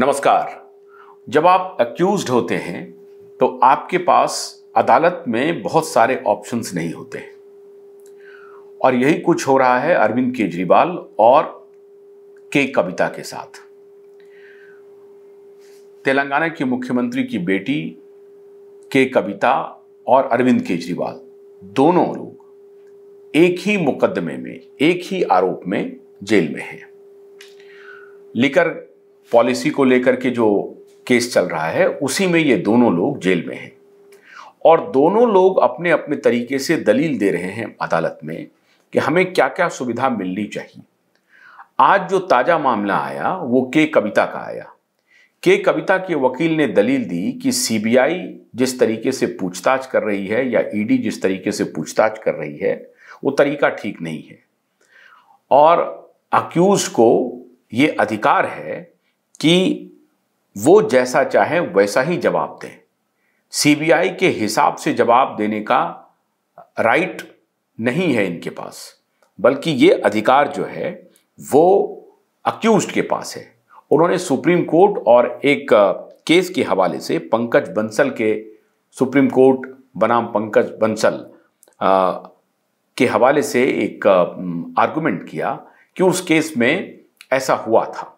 नमस्कार जब आप अक्यूज होते हैं तो आपके पास अदालत में बहुत सारे ऑप्शंस नहीं होते हैं और यही कुछ हो रहा है अरविंद केजरीवाल और के कविता के साथ तेलंगाना के मुख्यमंत्री की बेटी के कविता और अरविंद केजरीवाल दोनों लोग एक ही मुकदमे में एक ही आरोप में जेल में हैं लेकर पॉलिसी को लेकर के जो केस चल रहा है उसी में ये दोनों लोग जेल में हैं और दोनों लोग अपने अपने तरीके से दलील दे रहे हैं अदालत में कि हमें क्या क्या सुविधा मिलनी चाहिए आज जो ताज़ा मामला आया वो के कविता का आया के कविता के वकील ने दलील दी कि सीबीआई जिस तरीके से पूछताछ कर रही है या ईडी जिस तरीके से पूछताछ कर रही है वो तरीका ठीक नहीं है और अक्यूज को ये अधिकार है कि वो जैसा चाहे वैसा ही जवाब दें सीबीआई के हिसाब से जवाब देने का राइट नहीं है इनके पास बल्कि ये अधिकार जो है वो अक्यूज के पास है उन्होंने सुप्रीम कोर्ट और एक केस के हवाले से पंकज बंसल के सुप्रीम कोर्ट बनाम पंकज बंसल आ, के हवाले से एक आर्गुमेंट किया कि उस केस में ऐसा हुआ था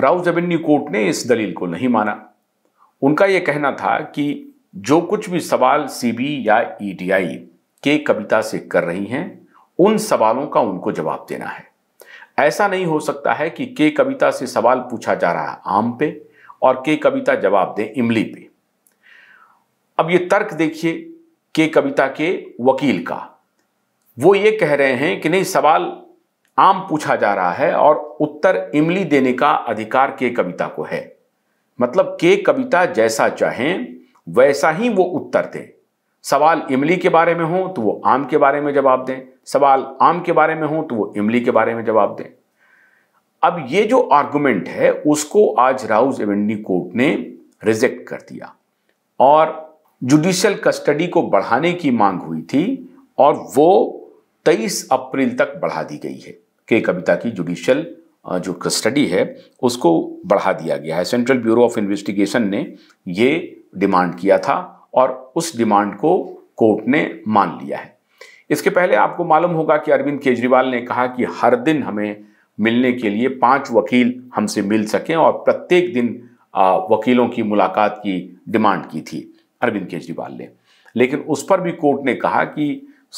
राउ जबिन्नी कोर्ट ने इस दलील को नहीं माना उनका यह कहना था कि जो कुछ भी सवाल सीबी या ईटीआई के कविता से कर रही हैं उन सवालों का उनको जवाब देना है ऐसा नहीं हो सकता है कि के कविता से सवाल पूछा जा रहा है आम पे और के कविता जवाब दे इमली पे अब ये तर्क देखिए के कविता के वकील का वो ये कह रहे हैं कि नहीं सवाल आम पूछा जा रहा है और उत्तर इमली देने का अधिकार के कविता को है मतलब के कविता जैसा चाहें वैसा ही वो उत्तर दें सवाल इमली के बारे में हो तो वो आम के बारे में जवाब दें सवाल आम के बारे में हो तो वो इमली के बारे में जवाब दें अब ये जो आर्गुमेंट है उसको आज राउज एवेंडी कोर्ट ने रिजेक्ट कर दिया और जुडिशियल कस्टडी को बढ़ाने की मांग हुई थी और वो 23 अप्रैल तक बढ़ा दी गई है के कविता की जुडिशल जो कस्टडी है उसको बढ़ा दिया गया है सेंट्रल ब्यूरो ऑफ इन्वेस्टिगेशन ने ये डिमांड किया था और उस डिमांड को कोर्ट ने मान लिया है इसके पहले आपको मालूम होगा कि अरविंद केजरीवाल ने कहा कि हर दिन हमें मिलने के लिए पांच वकील हमसे मिल सकें और प्रत्येक दिन वकीलों की मुलाकात की डिमांड की थी अरविंद केजरीवाल ने लेकिन उस पर भी कोर्ट ने कहा कि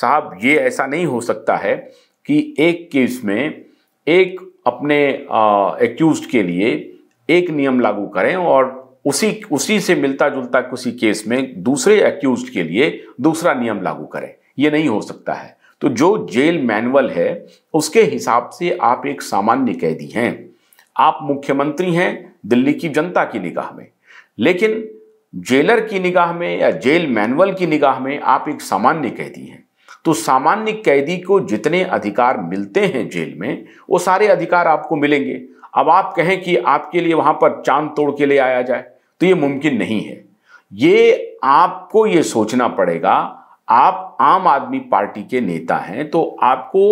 साहब ये ऐसा नहीं हो सकता है कि एक केस में एक अपने एक्यूज के लिए एक नियम लागू करें और उसी उसी से मिलता जुलता किसी केस में दूसरे एक्यूज के लिए दूसरा नियम लागू करें ये नहीं हो सकता है तो जो जेल मैनुअल है उसके हिसाब से आप एक सामान्य कैदी हैं आप मुख्यमंत्री हैं दिल्ली की जनता की निगाह में लेकिन जेलर की निगाह में या जेल मैनुअल की निगाह में आप एक सामान्य कैदी हैं तो सामान्य कैदी को जितने अधिकार मिलते हैं जेल में वो सारे अधिकार आपको मिलेंगे अब आप कहें कि आपके लिए वहां पर चांद तोड़ के ले आया जाए तो ये मुमकिन नहीं है ये आपको ये सोचना पड़ेगा आप आम आदमी पार्टी के नेता हैं तो आपको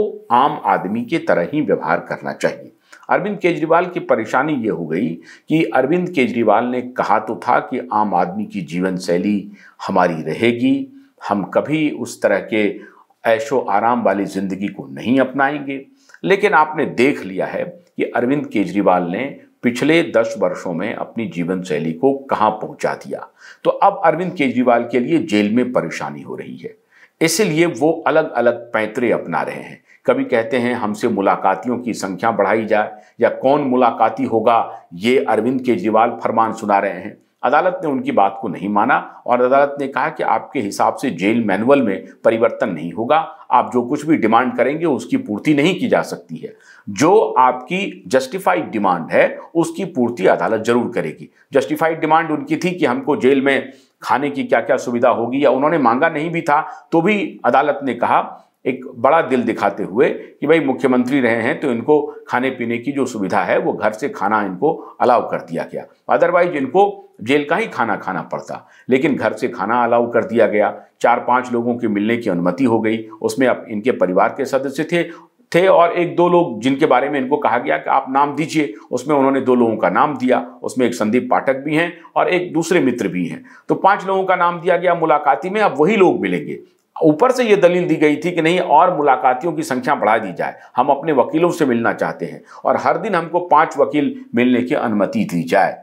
आम आदमी के तरह ही व्यवहार करना चाहिए अरविंद केजरीवाल की परेशानी ये हो गई कि अरविंद केजरीवाल ने कहा तो था कि आम आदमी की जीवन शैली हमारी रहेगी हम कभी उस तरह के ऐशो आराम वाली ज़िंदगी को नहीं अपनाएंगे लेकिन आपने देख लिया है कि अरविंद केजरीवाल ने पिछले दस वर्षों में अपनी जीवन शैली को कहां पहुंचा दिया तो अब अरविंद केजरीवाल के लिए जेल में परेशानी हो रही है इसलिए वो अलग अलग पैंतरे अपना रहे हैं कभी कहते हैं हमसे मुलाकातियों की संख्या बढ़ाई जाए या कौन मुलाकाती होगा ये अरविंद केजरीवाल फरमान सुना रहे हैं अदालत ने उनकी बात को नहीं माना और अदालत ने कहा कि आपके हिसाब से जेल मैनुअल में परिवर्तन नहीं होगा आप जो कुछ भी डिमांड करेंगे उसकी पूर्ति नहीं की जा सकती है जो आपकी जस्टिफाइड डिमांड है उसकी पूर्ति अदालत जरूर करेगी जस्टिफाइड डिमांड उनकी थी कि हमको जेल में खाने की क्या क्या सुविधा होगी या उन्होंने मांगा नहीं भी था तो भी अदालत ने कहा एक बड़ा दिल दिखाते हुए कि भाई मुख्यमंत्री रहे हैं तो इनको खाने पीने की जो सुविधा है वो घर से खाना इनको अलाउ कर दिया गया अदरवाइज इनको जेल का ही खाना खाना पड़ता लेकिन घर से खाना अलाउ कर दिया गया चार पांच लोगों के मिलने की अनुमति हो गई उसमें अब इनके परिवार के सदस्य थे थे और एक दो लोग जिनके बारे में इनको कहा गया कि आप नाम दीजिए उसमें उन्होंने दो लोगों का नाम दिया उसमें एक संदीप पाठक भी हैं और एक दूसरे मित्र भी हैं तो पांच लोगों का नाम दिया गया मुलाकाती में अब वही लोग मिलेंगे ऊपर से यह दलील दी गई थी कि नहीं और मुलाकातियों की संख्या बढ़ा दी जाए हम अपने वकीलों से मिलना चाहते हैं और हर दिन हमको पांच वकील मिलने की अनुमति दी जाए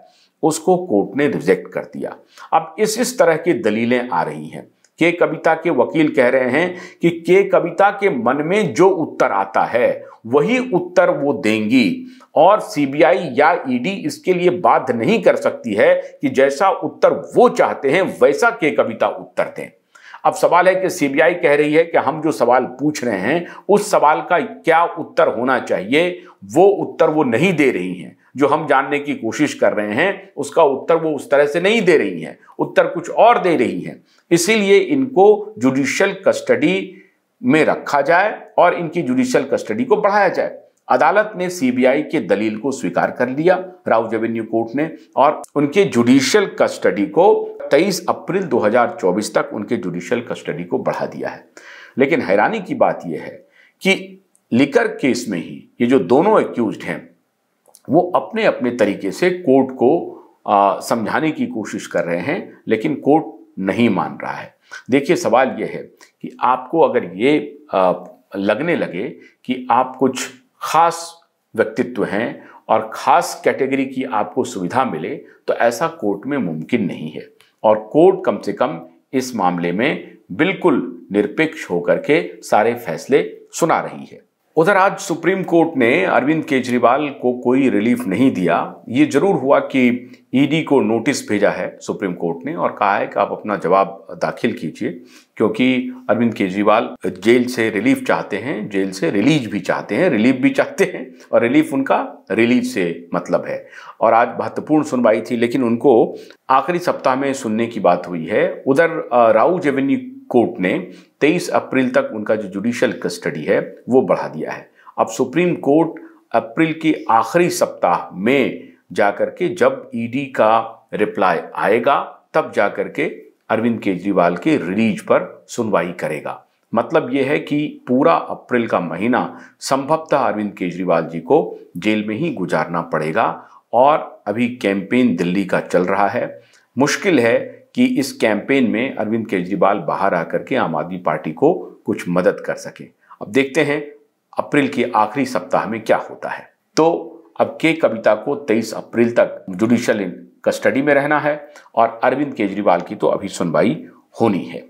उसको कोर्ट ने रिजेक्ट कर दिया अब इस इस तरह की दलीलें आ रही हैं के कविता के वकील कह रहे हैं कि के कविता के मन में जो उत्तर आता है वही उत्तर वो देंगी और सीबीआई या ईडी इसके लिए बाध्य नहीं कर सकती है कि जैसा उत्तर वो चाहते हैं वैसा के कविता उत्तर दें अब सवाल है कि सीबीआई कह रही है कि हम जो सवाल पूछ रहे हैं उस सवाल का क्या उत्तर होना चाहिए वो उत्तर वो नहीं दे रही हैं जो हम जानने की कोशिश कर रहे हैं उसका उत्तर वो उस तरह से नहीं दे रही हैं उत्तर कुछ और दे रही हैं इसीलिए इनको जुडिशल कस्टडी में रखा जाए और इनकी जुडिशियल कस्टडी को बढ़ाया जाए अदालत ने सीबीआई के दलील को स्वीकार कर लिया राउ रेवेन्यू कोर्ट ने और उनके जुडिशियल कस्टडी को 23 अप्रैल 2024 तक उनके जुडिशियल कस्टडी को बढ़ा दिया है लेकिन हैरानी की बात यह है कि लिकर केस में ही ये जो दोनों एक्यूज हैं वो अपने अपने तरीके से कोर्ट को समझाने की कोशिश कर रहे हैं लेकिन कोर्ट नहीं मान रहा है देखिए सवाल यह है कि आपको अगर ये आ, लगने लगे कि आप कुछ खास व्यक्तित्व हैं और खास कैटेगरी की आपको सुविधा मिले तो ऐसा कोर्ट में मुमकिन नहीं है और कोर्ट कम से कम इस मामले में बिल्कुल निरपेक्ष होकर के सारे फैसले सुना रही है उधर आज सुप्रीम कोर्ट ने अरविंद केजरीवाल को कोई रिलीफ नहीं दिया ये जरूर हुआ कि ईडी e को नोटिस भेजा है सुप्रीम कोर्ट ने और कहा है कि आप अपना जवाब दाखिल कीजिए क्योंकि अरविंद केजरीवाल जेल से रिलीफ चाहते हैं जेल से रिलीज भी चाहते हैं रिलीफ भी चाहते हैं और रिलीफ उनका रिलीज से मतलब है और आज महत्वपूर्ण सुनवाई थी लेकिन उनको आखिरी सप्ताह में सुनने की बात हुई है उधर राउ जेवेन्यू कोर्ट ने 23 अप्रैल तक उनका जो जुडिशल कस्टडी है वो बढ़ा दिया है अब सुप्रीम कोर्ट अप्रैल के आखिरी सप्ताह में जाकर के जब ईडी e का रिप्लाई आएगा तब जाकर के अरविंद केजरीवाल के रिलीज पर सुनवाई करेगा मतलब यह है कि पूरा अप्रैल का महीना संभवतः अरविंद केजरीवाल जी को जेल में ही गुजारना पड़ेगा और अभी कैंपेन दिल्ली का चल रहा है मुश्किल है कि इस कैंपेन में अरविंद केजरीवाल बाहर आकर के आम आदमी पार्टी को कुछ मदद कर सके अब देखते हैं अप्रैल के आखिरी सप्ताह में क्या होता है तो अब के कविता को 23 अप्रैल तक जुडिशियल इन कस्टडी में रहना है और अरविंद केजरीवाल की तो अभी सुनवाई होनी है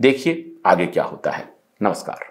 देखिए आगे क्या होता है नमस्कार